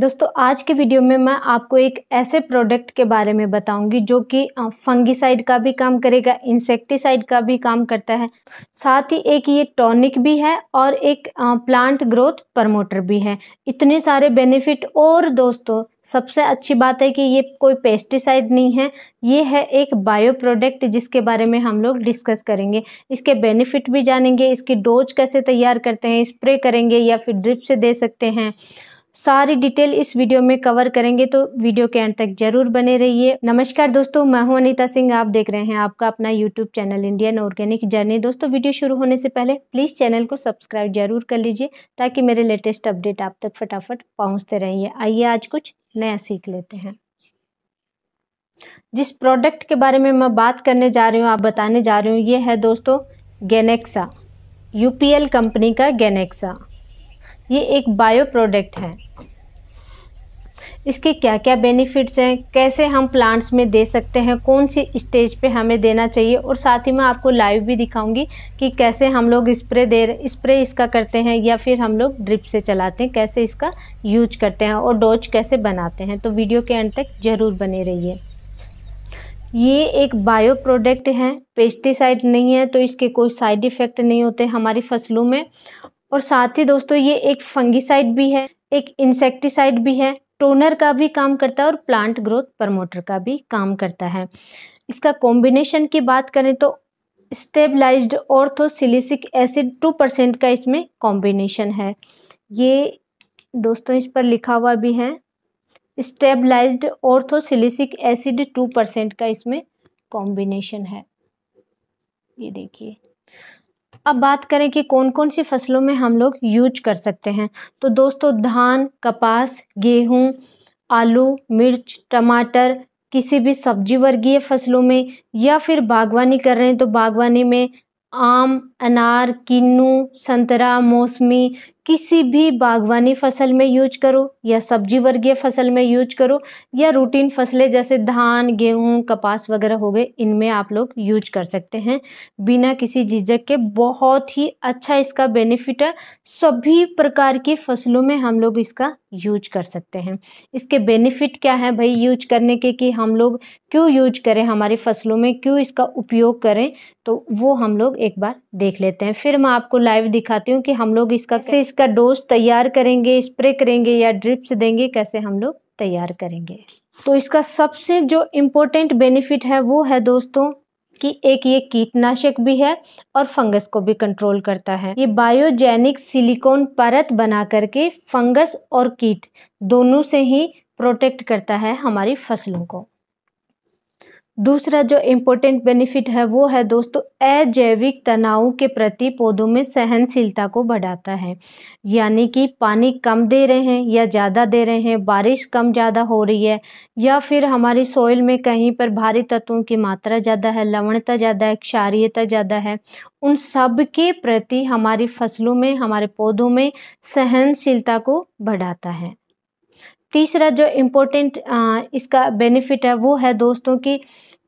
दोस्तों आज के वीडियो में मैं आपको एक ऐसे प्रोडक्ट के बारे में बताऊंगी जो कि फंगिसाइड का भी काम करेगा इंसेक्टिसाइड का भी काम करता है साथ ही एक ये टॉनिक भी है और एक प्लांट ग्रोथ प्रमोटर भी है इतने सारे बेनिफिट और दोस्तों सबसे अच्छी बात है कि ये कोई पेस्टिसाइड नहीं है ये है एक बायो प्रोडक्ट जिसके बारे में हम लोग डिस्कस करेंगे इसके बेनिफिट भी जानेंगे इसकी डोज कैसे तैयार करते हैं स्प्रे करेंगे या फिर ड्रिप से दे सकते हैं सारी डिटेल इस वीडियो में कवर करेंगे तो वीडियो के अंत तक जरूर बने रहिए नमस्कार दोस्तों मैं हूं अनिता सिंह आप देख रहे हैं आपका अपना YouTube channel Indian organic journey दोस्तों वीडियो शुरू होने से पहले प्लीज़ चैनल को सब्सक्राइब जरूर कर लीजिए ताकि मेरे लेटेस्ट अपडेट आप तक फटाफट पहुँचते रहिए आइए आज कुछ नया सीख लेते हैं जिस प्रोडक्ट के बारे में मैं बात करने जा रही हूँ आप बताने जा रही हूँ ये है दोस्तों गेनेक्सा यूपीएल कंपनी का गेनेक्सा ये एक बायो प्रोडक्ट है इसके क्या क्या बेनिफिट्स हैं कैसे हम प्लांट्स में दे सकते हैं कौन सी स्टेज पे हमें देना चाहिए और साथ ही मैं आपको लाइव भी दिखाऊंगी कि कैसे हम लोग स्प्रे दे स्प्रे इसका करते हैं या फिर हम लोग ड्रिप से चलाते हैं कैसे इसका यूज करते हैं और डोज कैसे बनाते हैं तो वीडियो के अंत तक ज़रूर बने रहिए ये एक बायो प्रोडक्ट है पेस्टिसाइड नहीं है तो इसके कोई साइड इफ़ेक्ट नहीं होते हमारी फसलों में और साथ ही दोस्तों ये एक फंगिसाइड भी है एक इंसेक्टिसाइड भी है टोनर का भी काम करता है और प्लांट ग्रोथ प्रमोटर का भी काम करता है इसका कॉम्बिनेशन की बात करें तो stabilized orthosilicic acid two percent का इसमें कॉम्बिनेशन है ये दोस्तों इस पर लिखा हुआ भी है stabilized orthosilicic acid two percent का इसमें कॉम्बिनेशन है ये देखिए अब बात करें कि कौन कौन सी फसलों में हम लोग यूज कर सकते हैं तो दोस्तों धान कपास गेहूँ आलू मिर्च टमाटर किसी भी सब्जी वर्गीय फसलों में या फिर बागवानी कर रहे हैं तो बागवानी में आम अनार किन्नू संतरा मौसमी किसी भी बागवानी फसल में यूज करो या सब्जी वर्गीय फसल में यूज करो या रूटीन फसलें जैसे धान गेहूँ कपास वगैरह हो गए इनमें आप लोग यूज कर सकते हैं बिना किसी झिझक के बहुत ही अच्छा इसका बेनिफिट है सभी प्रकार की फसलों में हम लोग इसका यूज कर सकते हैं इसके बेनिफिट क्या है भाई यूज करने के कि हम लोग क्यों यूज करें हमारी फसलों में क्यों इसका उपयोग करें तो वो हम लोग एक बार देख लेते हैं फिर मैं आपको लाइव दिखाती हूँ कि हम लोग इसका कैसे इसका डोज तैयार करेंगे स्प्रे करेंगे या ड्रिप्स देंगे कैसे हम लोग तैयार करेंगे तो इसका सबसे जो इम्पोर्टेंट बेनिफिट है वो है दोस्तों कि एक ये कीटनाशक भी है और फंगस को भी कंट्रोल करता है ये बायोजेनिक सिलिकॉन परत बना करके फंगस और कीट दोनों से ही प्रोटेक्ट करता है हमारी फसलों को दूसरा जो इम्पोर्टेंट बेनिफिट है वो है दोस्तों अजैविक तनाव के प्रति पौधों में सहनशीलता को बढ़ाता है यानी कि पानी कम दे रहे हैं या ज़्यादा दे रहे हैं बारिश कम ज़्यादा हो रही है या फिर हमारी सॉइल में कहीं पर भारी तत्वों की मात्रा ज़्यादा है लवणता ज़्यादा है क्षारियता ज़्यादा है उन सब के प्रति हमारी फसलों में हमारे पौधों में सहनशीलता को बढ़ाता है तीसरा जो इम्पोर्टेंट इसका बेनिफिट है वो है दोस्तों की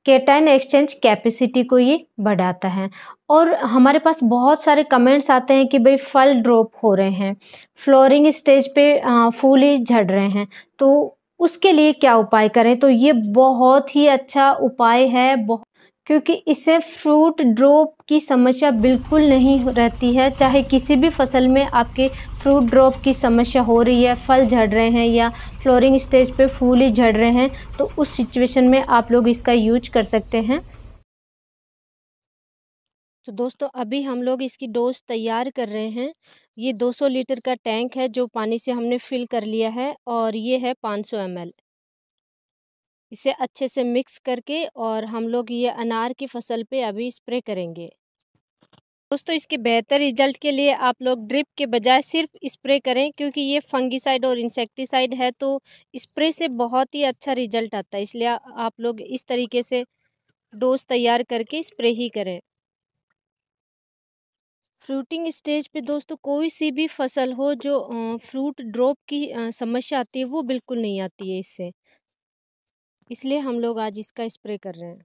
केटाइन एक्सचेंज कैपेसिटी को ये बढ़ाता है और हमारे पास बहुत सारे कमेंट्स आते हैं कि भाई फल ड्रॉप हो रहे हैं फ्लोरिंग स्टेज पे फूल ही झड़ रहे हैं तो उसके लिए क्या उपाय करें तो ये बहुत ही अच्छा उपाय है बहुत क्योंकि इससे फ्रूट ड्रॉप की समस्या बिल्कुल नहीं रहती है चाहे किसी भी फसल में आपके फ्रूट ड्रॉप की समस्या हो रही है फल झड़ रहे हैं या फ्लोरिंग स्टेज पे फूल ही झड़ रहे हैं तो उस सिचुएशन में आप लोग इसका यूज कर सकते हैं तो दोस्तों अभी हम लोग इसकी डोज तैयार कर रहे हैं ये 200 लीटर का टैंक है जो पानी से हमने फिल कर लिया है और ये है 500 ml इसे अच्छे से मिक्स करके और हम लोग ये अनार की फसल पे अभी स्प्रे करेंगे दोस्तों इसके बेहतर रिजल्ट के लिए आप लोग ड्रिप के बजाय सिर्फ स्प्रे करें क्योंकि ये फंगिसाइड और इंसेक्टिसाइड है तो स्प्रे से बहुत ही अच्छा रिजल्ट आता है इसलिए आप लोग इस तरीके से डोज तैयार करके स्प्रे ही करें फ्रूटिंग स्टेज पे दोस्तों कोई सी भी फसल हो जो फ्रूट ड्रॉप की समस्या आती है वो बिल्कुल नहीं आती है इससे इसलिए हम लोग आज इसका स्प्रे कर रहे हैं